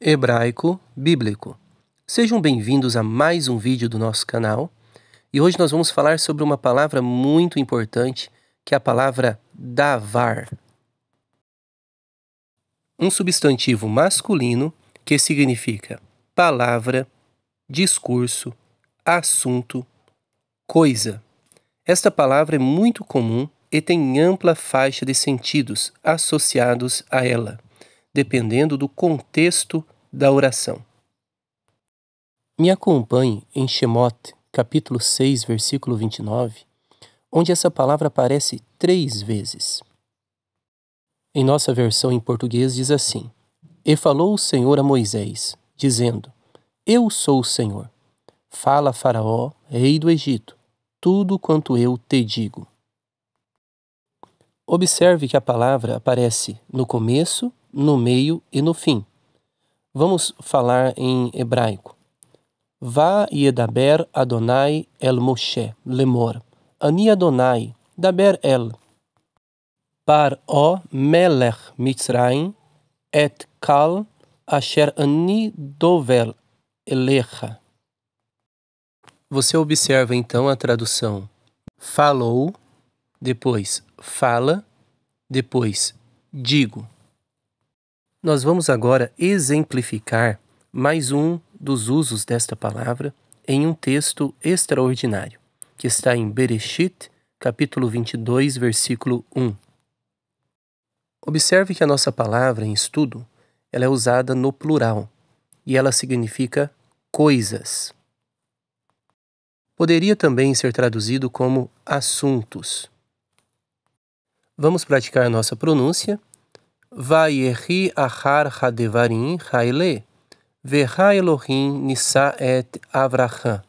hebraico bíblico. Sejam bem-vindos a mais um vídeo do nosso canal e hoje nós vamos falar sobre uma palavra muito importante que é a palavra davar. Um substantivo masculino que significa palavra, discurso, assunto, coisa. Esta palavra é muito comum e tem ampla faixa de sentidos associados a ela dependendo do contexto da oração. Me acompanhe em Shemot, capítulo 6, versículo 29, onde essa palavra aparece três vezes. Em nossa versão em português diz assim: E falou o Senhor a Moisés, dizendo: Eu sou o Senhor. Fala a Faraó, rei do Egito, tudo quanto eu te digo. Observe que a palavra aparece no começo no meio e no fim. Vamos falar em hebraico. Vá yedaber Adonai el Moshe, lemor. Ani Adonai, daber el. Par o melech mitzraim, et kal asher ani dover elecha. Você observa então a tradução. Falou, depois fala, depois digo. Nós vamos agora exemplificar mais um dos usos desta palavra em um texto extraordinário, que está em Bereshit, capítulo 22, versículo 1. Observe que a nossa palavra em estudo, ela é usada no plural e ela significa coisas. Poderia também ser traduzido como assuntos. Vamos praticar nossa pronúncia Vayehi achar hadevarim haile, verra Elohim nisa et Avraham.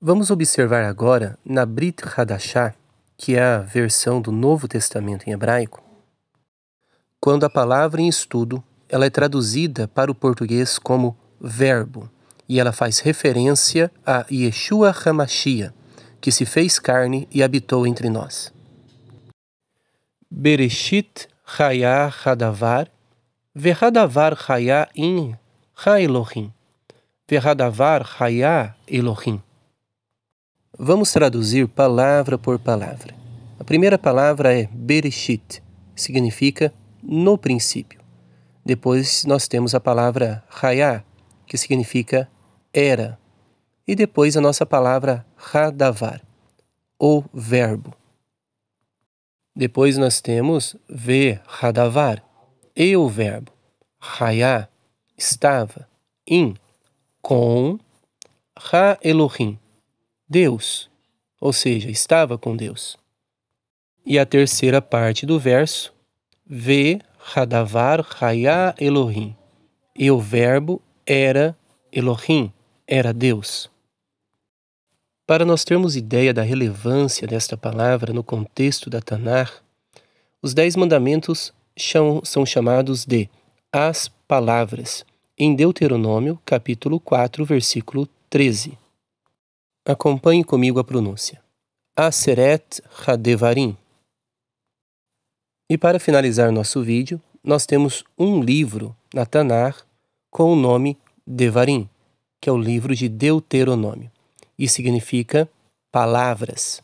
Vamos observar agora na Brit Hadashah, que é a versão do Novo Testamento em hebraico, quando a palavra em estudo ela é traduzida para o português como verbo e ela faz referência a Yeshua Hamashia, que se fez carne e habitou entre nós. Bereshit Raya Hadavar, Verhadavar Raya In Ha Elohim, Verhadavar Raya Elohim. Vamos traduzir palavra por palavra. A primeira palavra é Bereshit, significa no princípio. Depois nós temos a palavra Raya, que significa era. E depois a nossa palavra Hadavar, ou verbo. Depois nós temos ver, radavar, e o verbo raya estava, in, com, ra Elohim, Deus, ou seja, estava com Deus. E a terceira parte do verso, ve radavar raiá Elohim, e o verbo era Elohim, era Deus. Para nós termos ideia da relevância desta palavra no contexto da Tanar, os Dez Mandamentos são chamados de as palavras, em Deuteronômio, capítulo 4, versículo 13. Acompanhe comigo a pronúncia. Aseret Hadevarim. E para finalizar nosso vídeo, nós temos um livro na Tanar com o nome Devarim, que é o livro de Deuteronômio e significa palavras.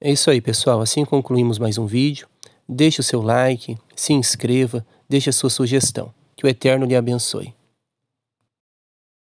É isso aí, pessoal. Assim concluímos mais um vídeo. Deixe o seu like, se inscreva, deixe a sua sugestão. Que o Eterno lhe abençoe.